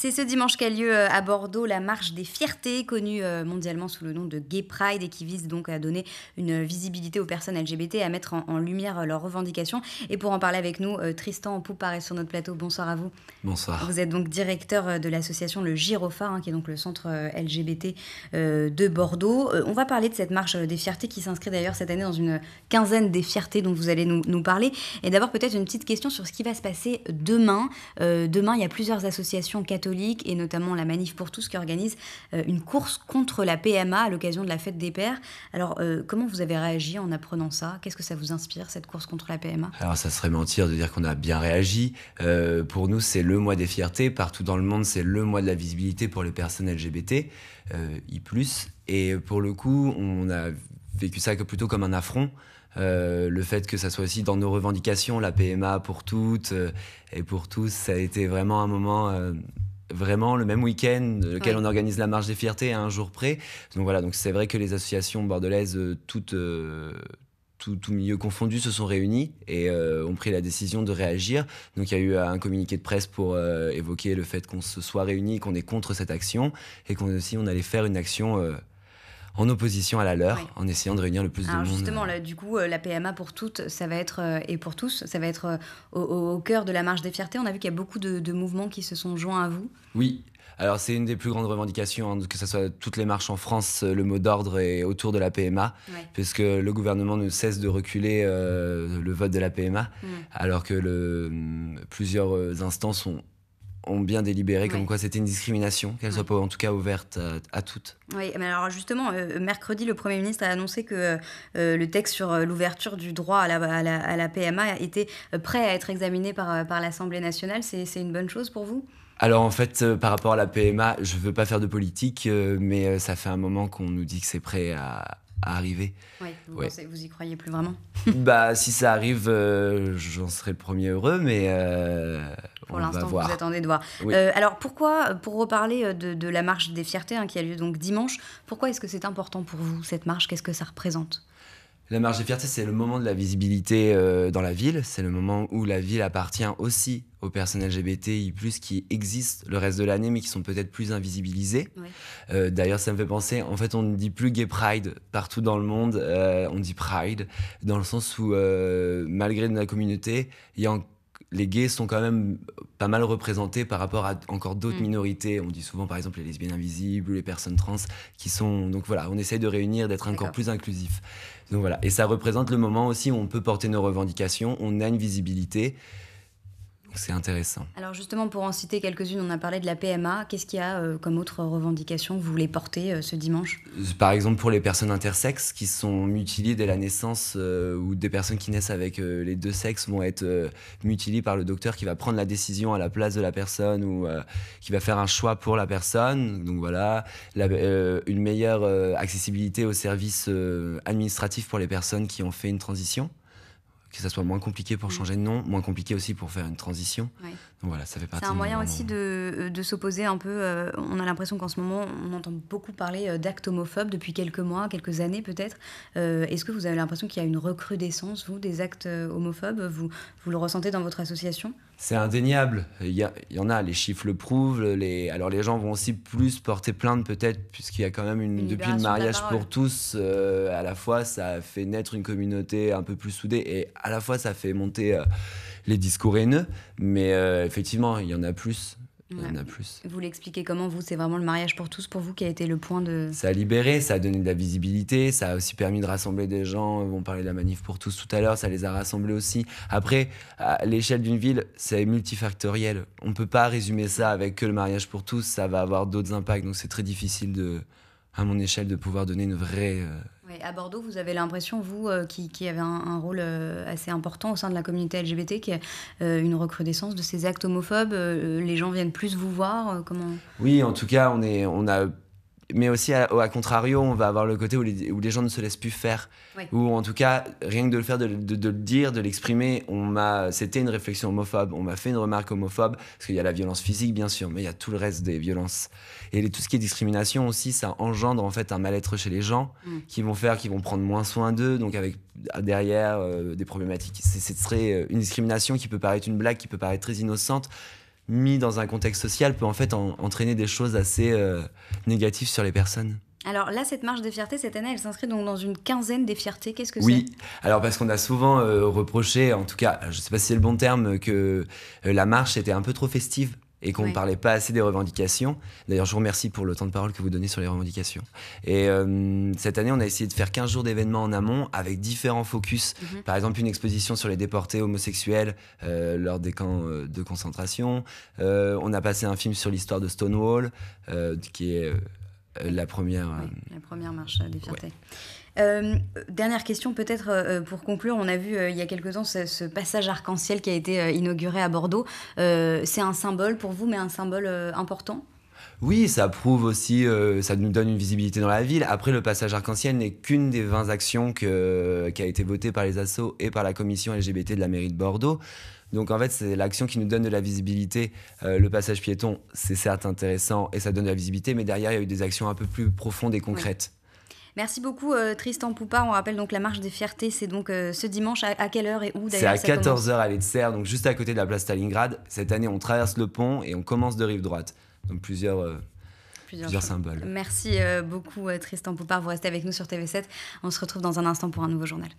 C'est ce dimanche qu'a lieu euh, à Bordeaux la marche des fiertés, connue euh, mondialement sous le nom de Gay Pride et qui vise donc à donner une visibilité aux personnes LGBT, à mettre en, lumière euh, leurs revendications. Et pour en parler avec nous, Tristan Poupard est sur notre plateau. Bonsoir à vous. Bonsoir. Vous êtes donc directeur de l'association Le Girophare, hein, qui est donc le centre LGBT de Bordeaux. On va parler de cette marche des fiertés qui s'inscrit d'ailleurs cette année dans une quinzaine des fiertés dont vous allez nous, parler. Et d'abord peut-être une petite question sur ce qui va se passer demain. demain, il y a plusieurs associations catholiques et notamment la Manif pour tous qui organise euh, une course contre la PMA à l'occasion de la fête des pères. Alors, euh, comment vous avez réagi en apprenant ça Qu'est-ce que ça vous inspire, cette course contre la PMA Alors, ça serait mentir de dire qu'on a bien réagi. Euh, pour nous, c'est le mois des fiertés. Partout dans le monde, c'est le mois de la visibilité pour les personnes LGBT, euh, I. Et pour le coup, on a vécu ça plutôt comme un affront. le fait que ça soit aussi dans nos revendications, la PMA pour toutes et pour tous, ça a été vraiment un moment vraiment le même week-end lequel on organise la marche des fiertés à hein, un jour près. Donc voilà, donc c'est vrai que les associations bordelaises euh, euh, tout, tout, milieu confondu, se sont réunis et euh, ont pris la décision de réagir. Donc il y a eu un communiqué de presse pour évoquer le fait qu'on se soit réunis, qu'on est contre cette action et qu'on aussi on allait faire une action en opposition à la leur, en essayant de réunir le plus de monde. Justement, du coup, euh, la PMA pour toutes, ça va être euh, et pour tous, ça va être euh, au, cœur de la marche des fiertés. On a vu qu'il y a beaucoup de, mouvements qui se sont joints à vous. Oui, alors c'est une des plus grandes revendications, hein, que ce soit toutes les marches en France, le mot d'ordre est autour de la PMA, puisque le gouvernement ne cesse de reculer le vote de la PMA, mm. alors que hum, plusieurs instances ont ont bien délibéré comme quoi c'était une discrimination, qu'elle soit en tout cas ouverte euh, à toutes. Oui, mais alors justement, euh, mercredi, le Premier ministre a annoncé que euh, le texte sur l'ouverture du droit à la, à, la, PMA était prêt à être examiné par, par l'Assemblée nationale. C'est une bonne chose pour vous alors en fait, par rapport à la PMA, je ne veux pas faire de politique, mais ça fait un moment qu'on nous dit que c'est prêt à, arriver. Oui, vous, y croyez plus vraiment Bah, si ça arrive, j'en serai le premier heureux, mais pour l'instant, vous attendez de voir. Euh, alors pourquoi, euh, pour reparler euh, de, de la marche des fiertés hein, qui a lieu donc dimanche, pourquoi est-ce que c'est important pour vous cette marche Qu'est-ce que ça représente la marche des fiertés, c'est le moment de la visibilité dans la ville. C'est le moment où la ville appartient aussi aux personnes LGBTI, qui existent le reste de l'année, mais qui sont peut-être plus invisibilisées. D'ailleurs, ça me fait penser, en fait, on ne dit plus gay pride partout dans le monde, on dit pride, dans le sens où, malgré de la communauté, il y a encore les gays sont quand même pas mal représentés par rapport à encore d'autres mm. minorités. On dit souvent, par exemple, les lesbiennes invisibles ou les personnes trans qui sont. Donc voilà, on essaye de réunir, d'être encore plus inclusif. Donc voilà. Et ça représente le moment aussi où on peut porter nos revendications, on a une visibilité c'est intéressant. Alors justement, pour en citer quelques-unes, on a parlé de la PMA. Qu'est-ce qu'il y a euh, comme autre revendication que vous voulez porter euh, ce dimanche euh, Par exemple, pour les personnes intersexes qui sont mutilées dès la naissance ou des personnes qui naissent avec les deux sexes vont être mutilées par le docteur qui va prendre la décision à la place de la personne ou qui va faire un choix pour la personne. Donc voilà, une meilleure accessibilité aux services administratifs pour les personnes qui ont fait une transition que ça soit moins compliqué pour mm. changer de nom, moins compliqué aussi pour faire une transition. Donc voilà, ça fait partie. C'est un moyen aussi de, euh, de s'opposer un peu. Euh, on a l'impression qu'en ce moment, on entend beaucoup parler euh, d'actes homophobes depuis quelques mois, quelques années peut-être. Est-ce que vous avez l'impression qu'il y a une recrudescence, vous, des actes homophobes vous, vous le ressentez dans votre association C'est indéniable. Il y, en a, les chiffres le prouvent. Les... Alors les gens vont aussi plus porter plainte peut-être, puisqu'il y a quand même une, depuis le mariage pour tous, à la fois, ça fait naître une communauté un peu plus soudée et à la fois, ça fait monter euh, les discours haineux, mais euh, effectivement, il y en a plus. Il y en a plus. Vous l'expliquez comment, vous C'est vraiment le mariage pour tous, pour vous, qui a été le point de. Ça a libéré, ça a donné de la visibilité, ça a aussi permis de rassembler des gens. On parlait de la manif pour tous tout à l'heure, ça les a rassemblés aussi. Après, à l'échelle d'une ville, c'est multifactoriel. On ne peut pas résumer ça avec que le mariage pour tous, ça va avoir d'autres impacts, donc c'est très difficile de, à mon échelle de pouvoir donner une vraie... Euh, à Bordeaux, vous avez l'impression, vous, euh, qui, qui, avez un, rôle euh, assez important au sein de la communauté LGBT, qu'il y a une recrudescence de ces actes homophobes, les gens viennent plus vous voir comment... Oui, en tout cas, on, est, on a mais aussi à, contrario, on va avoir le côté où les, gens ne se laissent plus faire. Ou en tout cas, rien que de le faire, de, le dire, de l'exprimer, on m'a, c'était une réflexion homophobe, on m'a fait une remarque homophobe, parce qu'il y a la violence physique bien sûr, mais il y a tout le reste des violences. Et tout ce qui est discrimination aussi, ça engendre en fait un mal-être chez les gens mm. qui vont faire, qui vont prendre moins soin d'eux, donc avec derrière euh, des problématiques. C'est, ce serait euh, une discrimination qui peut paraître une blague, qui peut paraître très innocente, mis dans un contexte social peut en fait entraîner des choses assez euh, négatives sur les personnes. Alors là, cette marche des fierté cette année, elle s'inscrit donc dans une quinzaine des fiertés. Qu'est-ce que oui. c'est Oui, alors parce qu'on a souvent euh, reproché, en tout cas, je ne sais pas si c'est le bon terme, que euh, la marche était un peu trop festive et qu'on ne parlait pas assez des revendications. D'ailleurs, je vous remercie pour le temps de parole que vous donnez sur les revendications. Et euh, cette année, on a essayé de faire 15 jours d'événements en amont avec différents focus. Mhm. Par exemple, une exposition sur les déportés homosexuels euh, lors des camps euh, de concentration. on a passé un film sur l'histoire de Stonewall, qui est euh, la première. Euh, la première marche des fiertés. Euh, dernière question peut-être pour conclure. On a vu il y a quelques temps ce passage arc-en-ciel qui a été inauguré à Bordeaux. c'est un symbole pour vous, mais un symbole important oui, ça prouve aussi, euh, ça nous donne une visibilité dans la ville. Après, le passage arc-en-ciel n'est qu'une des 20 actions euh, qui a été votée par les assos et par la commission LGBT de la mairie de Bordeaux. Donc en fait, c'est l'action qui nous donne de la visibilité. Euh, le passage piéton, c'est certes intéressant et ça donne de la visibilité, mais derrière, il y a eu des actions un peu plus profondes et concrètes. Merci beaucoup Tristan Poupa. On rappelle donc la marche des fiertés, c'est donc ce dimanche à, quelle heure et où d'ailleurs C'est à 14h à l'Île-de-Serre, donc juste à côté de la place Stalingrad. Cette année, on traverse le pont et on commence de rive droite donc plusieurs euh, symboles. Merci euh, beaucoup euh, Tristan Poupard, vous restez avec nous sur TV7. On se retrouve dans un instant pour un nouveau journal.